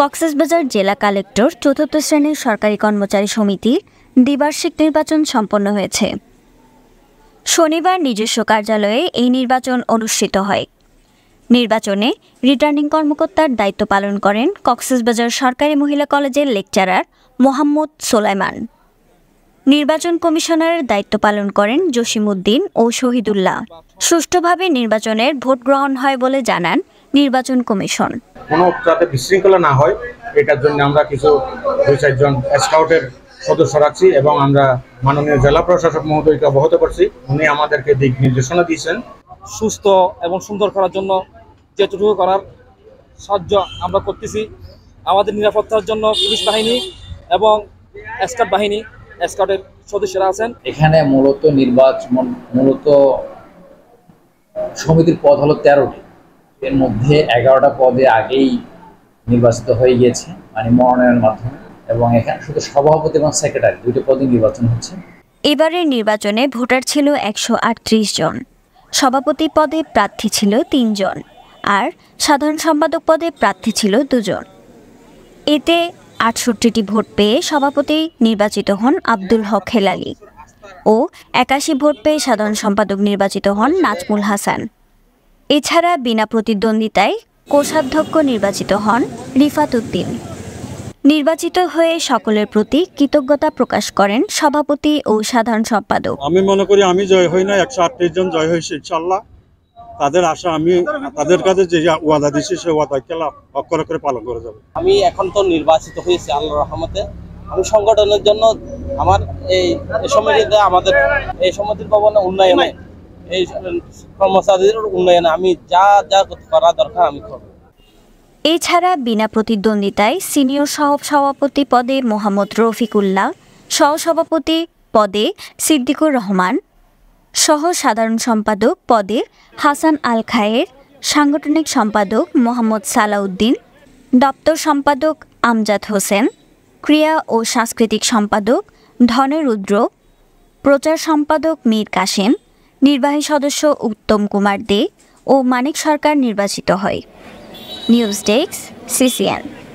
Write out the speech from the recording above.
কক্সবাজার জেলা কালেক্টর চতুর্থ শ্রেণীর সরকারি কর্মচারী সমিতির দ্বিবার্ষিক নির্বাচন সম্পন্ন হয়েছে শনিবার নিজস্ব কার্যালয়ে এই নির্বাচন অনুষ্ঠিত হয় নির্বাচনে রিটার্নিং কর্মকর্তার দায়িত্ব পালন করেন কক্সবাজার সরকারি মহিলা কলেজের লেকচারার মোহাম্মদ সোলাইমান নির্বাচন কমিশনারের দায়িত্ব পালন করেন জসিমউদ্দিন ও শহীদুল্লাহ সুষ্ঠুভাবে নির্বাচনের ভোট গ্রহণ হয় বলে জানান নির্বাচন কমিশন কোনো যাতে বিশৃঙ্খলা না হয় এটার জন্য আমরা কিছু দুই চারজন স্কাউটের সদস্য রাখছি এবং আমরা মাননীয় জেলা প্রশাসক মহোদয়কে অবগত করছি উনি আমাদেরকে দিক নির্দেশনা দিয়েছেন সুস্থ এবং সুন্দর করার জন্য যেটুকু করার সাহায্য আমরা করতেছি আমাদের নিরাপত্তার জন্য পুলিশ বাহিনী এবং স্কাউট বাহিনী স্কাউটের সদস্যরা আছেন এখানে মূলত নির্বাচন মূলত সমিতির পদ হলো তেরোটি এর মধ্যে এগারোটা পদে আগেই নির্বাচিত হয়ে গিয়েছে মানে মনোনয়নের মাধ্যমে এবং এখানে শুধু সভাপতি এবং সেক্রেটারি দুটো পদে নির্বাচন হচ্ছে এবারের নির্বাচনে ভোটার ছিল একশো জন সভাপতি পদে প্রার্থী ছিল তিনজন আর সাধারণ সম্পাদক পদে প্রার্থী ছিল দুজন এতে আটষট্টিটি ভোট পেয়ে সভাপতি নির্বাচিত হন আব্দুল হক হেলালি ও একাশি ভোট পেয়ে সাধারণ সম্পাদক নির্বাচিত হন নাজমুল হাসান এছাড়া বিনা প্রতিদ্বন্দ্বিতায় কোষাধ্যক্ষ নির্বাচিত হন রিফাত উদ্দিন নির্বাচিত হয়ে সকলের প্রতি কৃতজ্ঞতা প্রকাশ করেন সভাপতি ও সাধারণ সম্পাদক আমি মনে করি আমি জয় হই না একশো আটত্রিশ জন জয় হয়েছে ইনশাল্লাহ তাদের আশা আমি তাদের কাছে যে ওয়াদা দিচ্ছি সেই ওয়াদা খেলা অক্ষরে করে পালন করে যাবে আমি এখন তো নির্বাচিত হয়েছি আল্লাহ রহমতে আমি সংগঠনের জন্য আমার এই সমিতিতে আমাদের এই সমিতির ভবনে উন্নয়নে এই কর্মচারীদের উন্নয়নে আমি যা যা করা দরকার আমি করব এছাড়া বিনা প্রতিদ্বন্দ্বিতায় সিনিয়র সহ সভাপতি পদে মোহাম্মদ রফিকুল্লাহ সহসভাপতি পদে সিদ্দিকুর রহমান সহ সাধারণ সম্পাদক পদে হাসান আল খায়ের সাংগঠনিক সম্পাদক মোহাম্মদ সালাউদ্দিন দপ্তর সম্পাদক আমজাদ হোসেন ক্রিয়া ও সাংস্কৃতিক সম্পাদক ধনের ধনরুদ্র প্রচার সম্পাদক মীর কাসেম নির্বাহী সদস্য উত্তম কুমার দে ও মানিক সরকার নির্বাচিত হয় নিউজ ডেস্ক সিসিএন